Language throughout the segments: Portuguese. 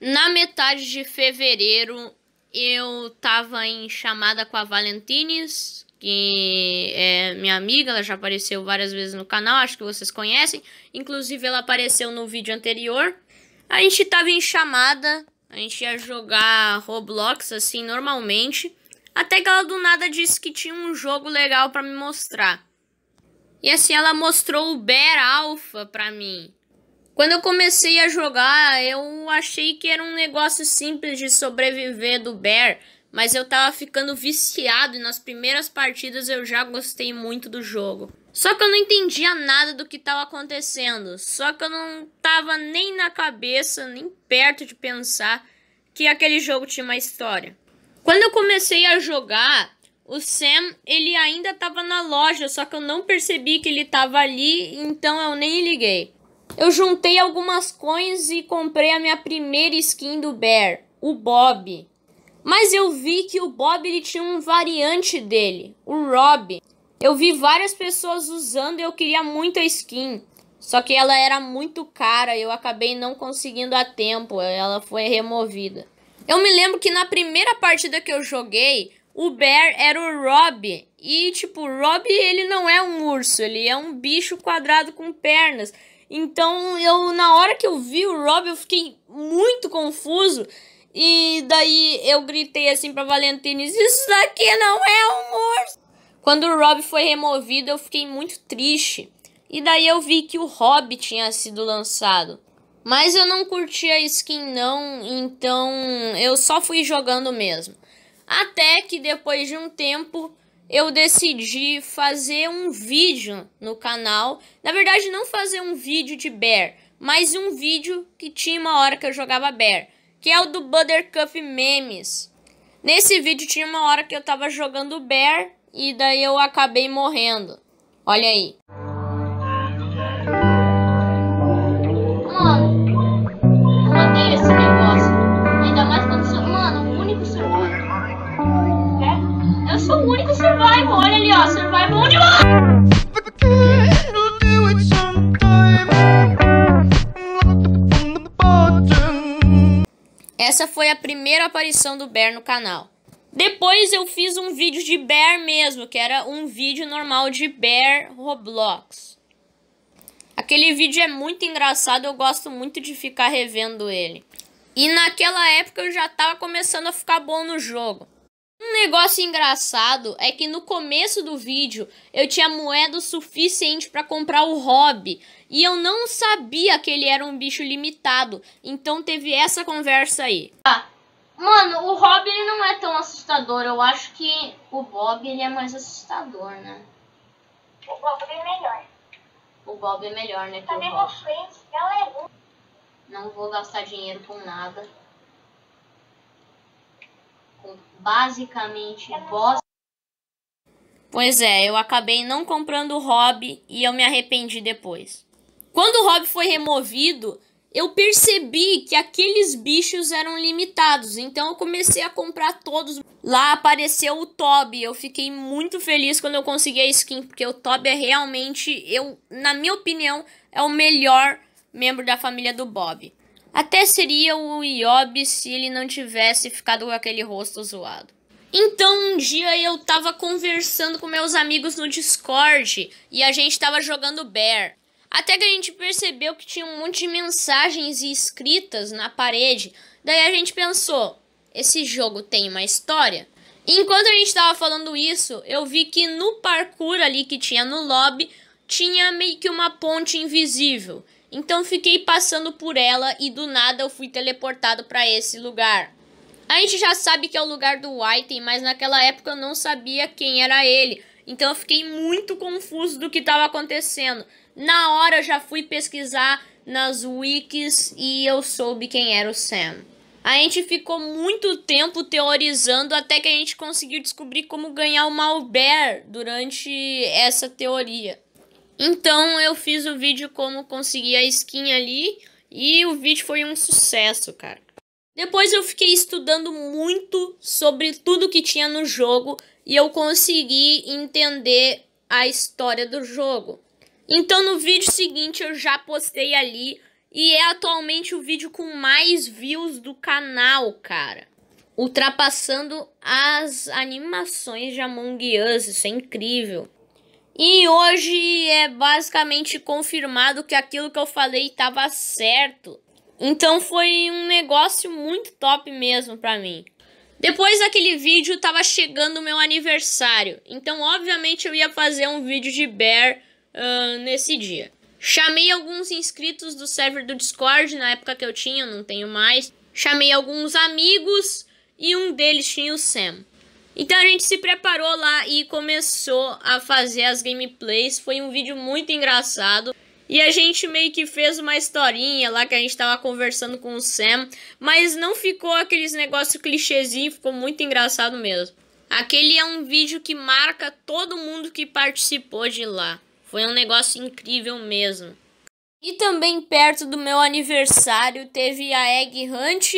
Na metade de fevereiro, eu tava em chamada com a Valentines, que é minha amiga, ela já apareceu várias vezes no canal, acho que vocês conhecem. Inclusive, ela apareceu no vídeo anterior. A gente tava em chamada, a gente ia jogar Roblox, assim, normalmente. Até que ela do nada disse que tinha um jogo legal para me mostrar. E assim, ela mostrou o Bear Alpha pra mim. Quando eu comecei a jogar, eu achei que era um negócio simples de sobreviver do Bear, mas eu tava ficando viciado e nas primeiras partidas eu já gostei muito do jogo. Só que eu não entendia nada do que estava acontecendo, só que eu não tava nem na cabeça, nem perto de pensar que aquele jogo tinha uma história. Quando eu comecei a jogar, o Sam, ele ainda estava na loja, só que eu não percebi que ele estava ali, então eu nem liguei. Eu juntei algumas coins e comprei a minha primeira skin do Bear, o Bob. Mas eu vi que o Bob ele tinha um variante dele, o Rob. Eu vi várias pessoas usando e eu queria muito a skin. Só que ela era muito cara e eu acabei não conseguindo a tempo, ela foi removida. Eu me lembro que na primeira partida que eu joguei, o Bear era o Rob. E tipo, o Rob ele não é um urso, ele é um bicho quadrado com pernas. Então, eu na hora que eu vi o Rob, eu fiquei muito confuso. E daí eu gritei assim pra Valentines: Isso daqui não é um urso! Quando o Rob foi removido, eu fiquei muito triste. E daí eu vi que o Rob tinha sido lançado. Mas eu não curti a skin não, então eu só fui jogando mesmo. Até que depois de um tempo eu decidi fazer um vídeo no canal. Na verdade, não fazer um vídeo de Bear, mas um vídeo que tinha uma hora que eu jogava Bear, que é o do Buttercup Memes. Nesse vídeo tinha uma hora que eu tava jogando Bear e daí eu acabei morrendo. Olha aí. Essa foi a primeira aparição do Bear no canal. Depois eu fiz um vídeo de Bear mesmo, que era um vídeo normal de Bear Roblox. Aquele vídeo é muito engraçado, eu gosto muito de ficar revendo ele. E naquela época eu já tava começando a ficar bom no jogo. Um negócio engraçado é que no começo do vídeo eu tinha moeda o suficiente para comprar o hobby e eu não sabia que ele era um bicho limitado. Então teve essa conversa aí. Ah, mano, o Rob ele não é tão assustador. Eu acho que o Bob ele é mais assustador, né? O Bob é melhor. O Bob é melhor, né? Tá que é Não vou gastar dinheiro com nada. Com basicamente bosta. Pois é, eu acabei não comprando o hobby e eu me arrependi depois. Quando o Rob foi removido, eu percebi que aqueles bichos eram limitados, então eu comecei a comprar todos. Lá apareceu o Toby, eu fiquei muito feliz quando eu consegui a skin, porque o Toby é realmente, eu, na minha opinião, é o melhor membro da família do Bob. Até seria o Yob se ele não tivesse ficado com aquele rosto zoado. Então um dia eu tava conversando com meus amigos no Discord e a gente tava jogando Bear. Até que a gente percebeu que tinha um monte de mensagens e escritas na parede. Daí a gente pensou: esse jogo tem uma história? enquanto a gente estava falando isso, eu vi que no parkour ali que tinha no lobby tinha meio que uma ponte invisível. Então fiquei passando por ela e do nada eu fui teleportado para esse lugar. A gente já sabe que é o lugar do Whiten, mas naquela época eu não sabia quem era ele. Então eu fiquei muito confuso do que estava acontecendo. Na hora eu já fui pesquisar nas wikis e eu soube quem era o Sam. A gente ficou muito tempo teorizando até que a gente conseguiu descobrir como ganhar o Malber durante essa teoria. Então eu fiz o vídeo como conseguir a skin ali e o vídeo foi um sucesso, cara. Depois eu fiquei estudando muito sobre tudo que tinha no jogo e eu consegui entender a história do jogo. Então no vídeo seguinte eu já postei ali e é atualmente o vídeo com mais views do canal, cara. Ultrapassando as animações de Among Us, isso é incrível. E hoje é basicamente confirmado que aquilo que eu falei estava certo. Então foi um negócio muito top mesmo para mim. Depois daquele vídeo tava chegando o meu aniversário, então obviamente eu ia fazer um vídeo de Bear nesse dia. Chamei alguns inscritos do server do Discord na época que eu tinha, não tenho mais. Chamei alguns amigos e um deles tinha o Sam. Então a gente se preparou lá e começou a fazer as gameplays. Foi um vídeo muito engraçado. E a gente meio que fez uma historinha lá que a gente tava conversando com o Sam. Mas não ficou aqueles negócio clichêzinho, ficou muito engraçado mesmo. Aquele é um vídeo que marca todo mundo que participou de lá. Foi um negócio incrível mesmo. E também perto do meu aniversário teve a Egg Hunt,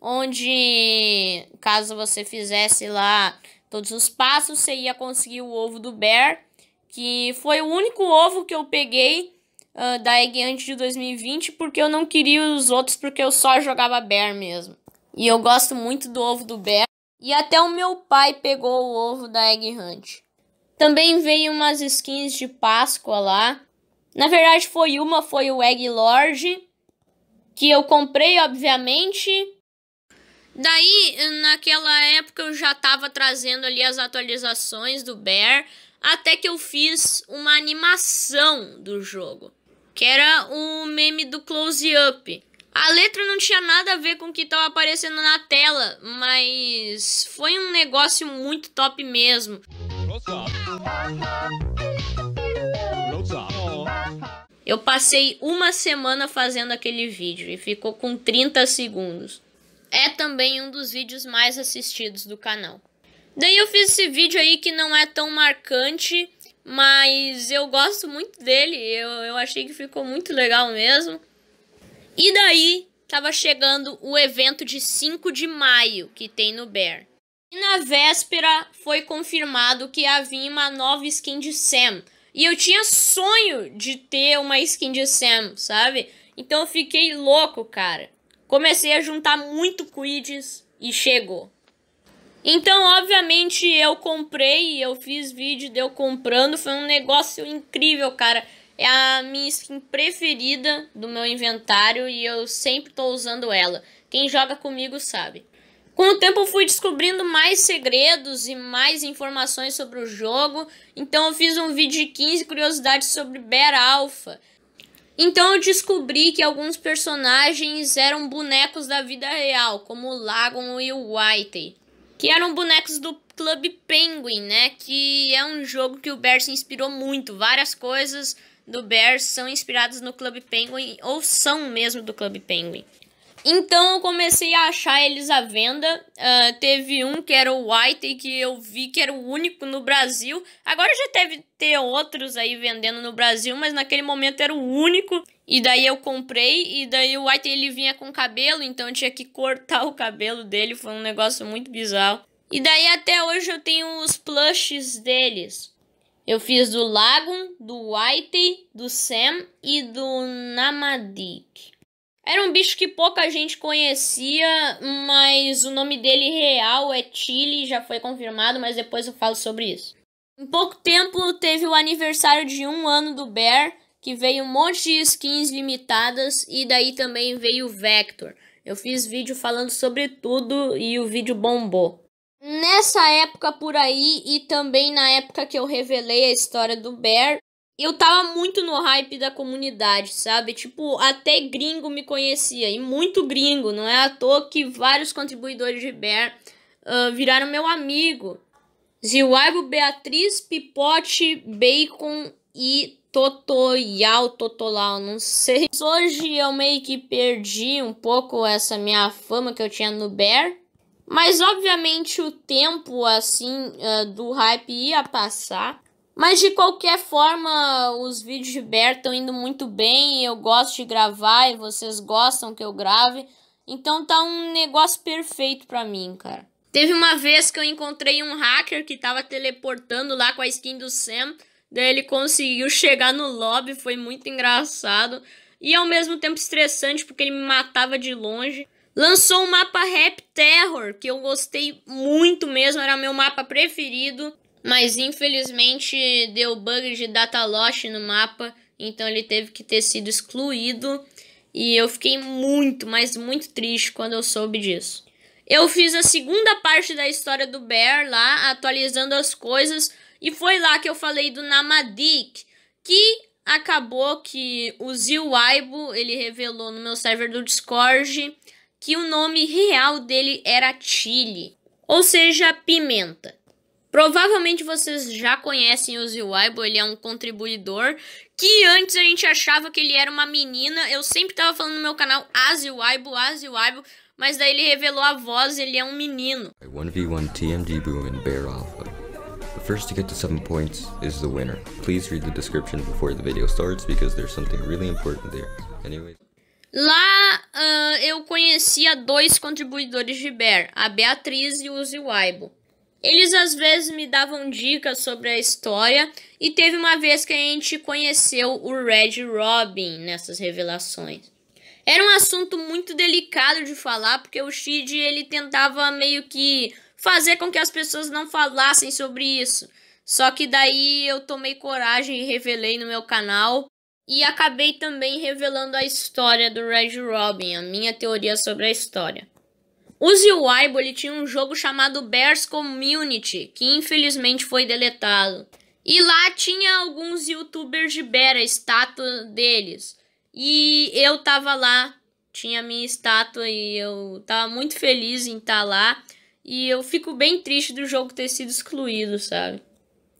onde caso você fizesse lá todos os passos, você ia conseguir o ovo do Bear, que foi o único ovo que eu peguei uh, da Egg Hunt de 2020, porque eu não queria os outros, porque eu só jogava Bear mesmo. E eu gosto muito do ovo do Bear, e até o meu pai pegou o ovo da Egg Hunt. Também veio umas skins de Páscoa lá. Na verdade, foi uma, foi o Egg Lord, que eu comprei, obviamente. Daí, naquela época, eu já tava trazendo ali as atualizações do Bear, até que eu fiz uma animação do jogo, que era o meme do Close Up. A letra não tinha nada a ver com o que estava aparecendo na tela, mas foi um negócio muito top mesmo. Close up. Eu passei uma semana fazendo aquele vídeo e ficou com 30 segundos. É também um dos vídeos mais assistidos do canal. Daí eu fiz esse vídeo aí que não é tão marcante, mas eu gosto muito dele, eu, eu achei que ficou muito legal mesmo. E daí tava chegando o evento de 5 de maio que tem no Bear. E na véspera foi confirmado que havia uma nova skin de Sam. E eu tinha sonho de ter uma skin de Sam, sabe? Então eu fiquei louco, cara. Comecei a juntar muito quids e chegou. Então, obviamente, eu comprei, eu fiz vídeo de eu comprando, foi um negócio incrível, cara. É a minha skin preferida do meu inventário e eu sempre tô usando ela. Quem joga comigo sabe. Com o tempo eu fui descobrindo mais segredos e mais informações sobre o jogo, então eu fiz um vídeo de 15 curiosidades sobre Bear Alpha. Então eu descobri que alguns personagens eram bonecos da vida real, como o Lagon e o Whitey, que eram bonecos do Club Penguin, né? Que é um jogo que o Bear se inspirou muito, várias coisas do Bear são inspiradas no Club Penguin ou são mesmo do Club Penguin. Então eu comecei a achar eles à venda. Uh, teve um que era o White, que eu vi que era o único no Brasil. Agora já deve ter outros aí vendendo no Brasil, mas naquele momento era o único. E daí eu comprei, e daí o White ele vinha com cabelo, então eu tinha que cortar o cabelo dele. Foi um negócio muito bizarro. E daí até hoje eu tenho os plushes deles. Eu fiz do Lagoon, do Whitey, do Sam e do Namadik. Era um bicho que pouca gente conhecia, mas o nome dele real é Chile, já foi confirmado, mas depois eu falo sobre isso. Em pouco tempo teve o aniversário de um ano do Bear, que veio um monte de skins limitadas, e daí também veio o Vector. Eu fiz vídeo falando sobre tudo e o vídeo bombou. Nessa época por aí, e também na época que eu revelei a história do Bear, eu tava muito no hype da comunidade, sabe? Tipo, até gringo me conhecia, e muito gringo, não é à toa que vários contribuidores de Bear uh, viraram meu amigo. Ziwaibo, Beatriz, Pipote, Bacon e Totoyal, Totolau, não sei. Hoje eu meio que perdi um pouco essa minha fama que eu tinha no Bear. Mas obviamente o tempo assim uh, do hype ia passar. Mas de qualquer forma, os vídeos de Bear estão indo muito bem. Eu gosto de gravar e vocês gostam que eu grave. Então tá um negócio perfeito pra mim, cara. Teve uma vez que eu encontrei um hacker que tava teleportando lá com a skin do Sam. Daí ele conseguiu chegar no lobby, foi muito engraçado. E ao mesmo tempo estressante, porque ele me matava de longe. Lançou o um mapa Rap Terror, que eu gostei muito mesmo, era meu mapa preferido mas infelizmente deu bug de data loss no mapa, então ele teve que ter sido excluído e eu fiquei muito, mas muito triste quando eu soube disso. Eu fiz a segunda parte da história do Bear lá, atualizando as coisas, e foi lá que eu falei do Namadik, que acabou que o Zil Aibo, ele revelou no meu server do Discord que o nome real dele era Chile, ou seja, pimenta. Provavelmente vocês já conhecem o Ziwaibo, ele é um contribuidor que antes a gente achava que ele era uma menina. Eu sempre tava falando no meu canal Aziwaibo, Aziwaibo, mas daí ele revelou a voz, ele é um menino. 1v1 TMD Boom and Bear Alpha. The first to get to 7 points is the winner. Please read the description before the video starts because there's something really important there. Anyways. Lá uh, eu conhecia dois contribuidores de Bear, a Beatriz e o Ziwaibo. Eles às vezes me davam dicas sobre a história e teve uma vez que a gente conheceu o Red Robin nessas revelações. Era um assunto muito delicado de falar porque o Shid ele tentava meio que fazer com que as pessoas não falassem sobre isso. Só que daí eu tomei coragem e revelei no meu canal e acabei também revelando a história do Red Robin, a minha teoria sobre a história. O Zilwibo ele tinha um jogo chamado Bears Community, que infelizmente foi deletado. E lá tinha alguns youtubers de Bear, a estátua deles. E eu tava lá, tinha minha estátua e eu tava muito feliz em estar tá lá. E eu fico bem triste do jogo ter sido excluído, sabe?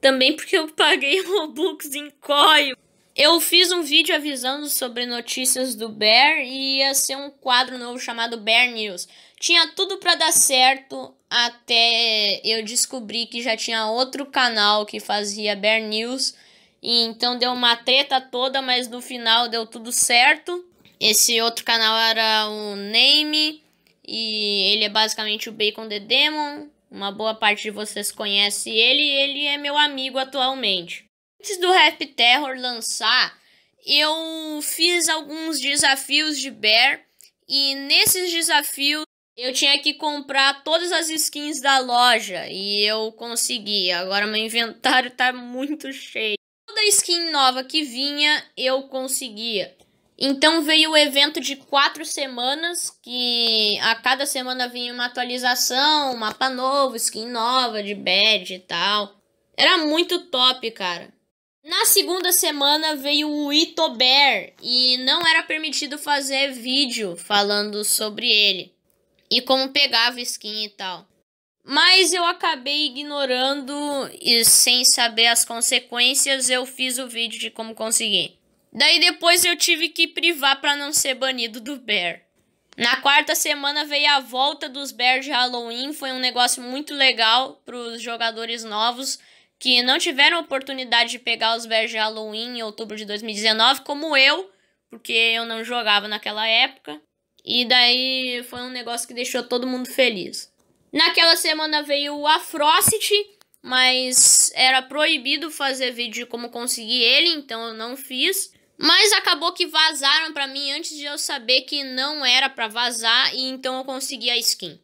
Também porque eu paguei Robux em Coio. Eu fiz um vídeo avisando sobre notícias do Bear e ia ser um quadro novo chamado Bear News. Tinha tudo para dar certo até eu descobri que já tinha outro canal que fazia Bear News. E então deu uma treta toda, mas no final deu tudo certo. Esse outro canal era o Name e ele é basicamente o Bacon the Demon. Uma boa parte de vocês conhece ele e ele é meu amigo atualmente. Antes do Rap Terror lançar, eu fiz alguns desafios de Bear e nesses desafios eu tinha que comprar todas as skins da loja e eu consegui. Agora meu inventário tá muito cheio. Toda skin nova que vinha, eu conseguia. Então veio o evento de quatro semanas, que a cada semana vinha uma atualização, um mapa novo, skin nova de badge e tal. Era muito top, cara. Na segunda semana veio o Itober e não era permitido fazer vídeo falando sobre ele e como pegava skin e tal. Mas eu acabei ignorando e sem saber as consequências, eu fiz o vídeo de como conseguir. Daí depois eu tive que privar para não ser banido do Bear. Na quarta semana veio a volta dos Bears de Halloween, foi um negócio muito legal para os jogadores novos que não tiveram oportunidade de pegar os Bears de Halloween em outubro de 2019, como eu, porque eu não jogava naquela época. E daí foi um negócio que deixou todo mundo feliz. Naquela semana veio o Afrocity, mas era proibido fazer vídeo de como conseguir ele, então eu não fiz. Mas acabou que vazaram para mim antes de eu saber que não era para vazar e então eu consegui a skin.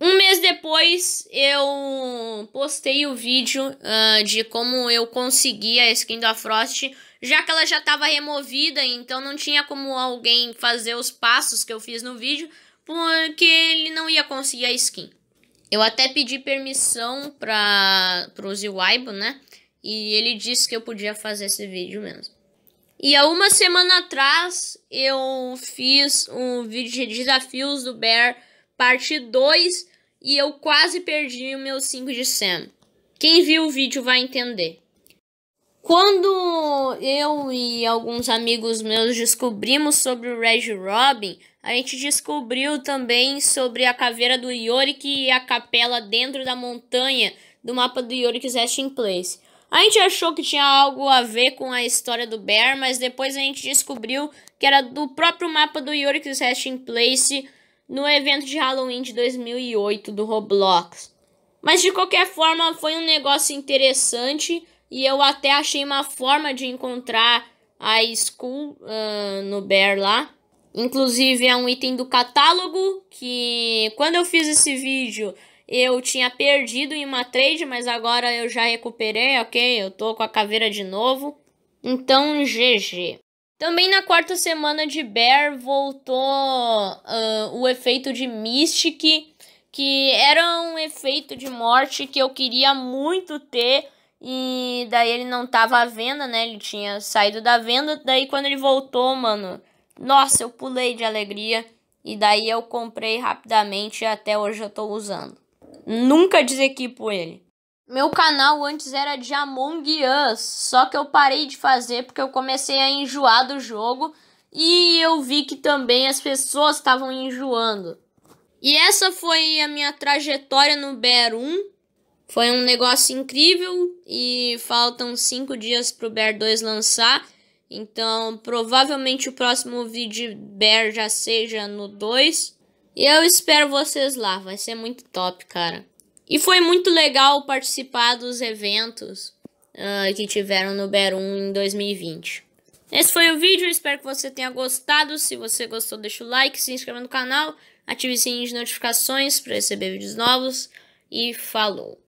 Um mês depois eu postei o vídeo uh, de como eu consegui a skin do Frost já que ela já estava removida, então não tinha como alguém fazer os passos que eu fiz no vídeo, porque ele não ia conseguir a skin. Eu até pedi permissão para o Ziwaibo, né? E ele disse que eu podia fazer esse vídeo mesmo. E há uma semana atrás eu fiz um vídeo de desafios do Bear parte 2 e eu quase perdi o meu 5 de Sam. Quem viu o vídeo vai entender. Quando eu e alguns amigos meus descobrimos sobre o Red Robin, a gente descobriu também sobre a caveira do Yorick e a capela dentro da montanha do mapa do Yorick's Resting Place. A gente achou que tinha algo a ver com a história do Bear, mas depois a gente descobriu que era do próprio mapa do Yorick's Resting Place no evento de Halloween de 2008 do Roblox. Mas de qualquer forma, foi um negócio interessante e eu até achei uma forma de encontrar a School uh, no Bear lá. Inclusive é um item do catálogo que quando eu fiz esse vídeo eu tinha perdido em uma trade, mas agora eu já recuperei, ok? Eu tô com a caveira de novo. Então, GG. Também na quarta semana de Bear voltou uh, o efeito de Mystic, que era um efeito de morte que eu queria muito ter, e daí ele não tava à venda, né? Ele tinha saído da venda. Daí quando ele voltou, mano, nossa, eu pulei de alegria. E daí eu comprei rapidamente e até hoje eu tô usando. Nunca desequipo ele. Meu canal antes era de Among Us, só que eu parei de fazer porque eu comecei a enjoar do jogo e eu vi que também as pessoas estavam enjoando. E essa foi a minha trajetória no BR1. Foi um negócio incrível e faltam cinco dias para o Bear 2 lançar. Então, provavelmente o próximo vídeo Bear já seja no 2. E eu espero vocês lá, vai ser muito top, cara. E foi muito legal participar dos eventos uh, que tiveram no Bear 1 em 2020. Esse foi o vídeo, espero que você tenha gostado. Se você gostou, deixa o like, se inscreva no canal, ative o sininho de notificações para receber vídeos novos. E falou!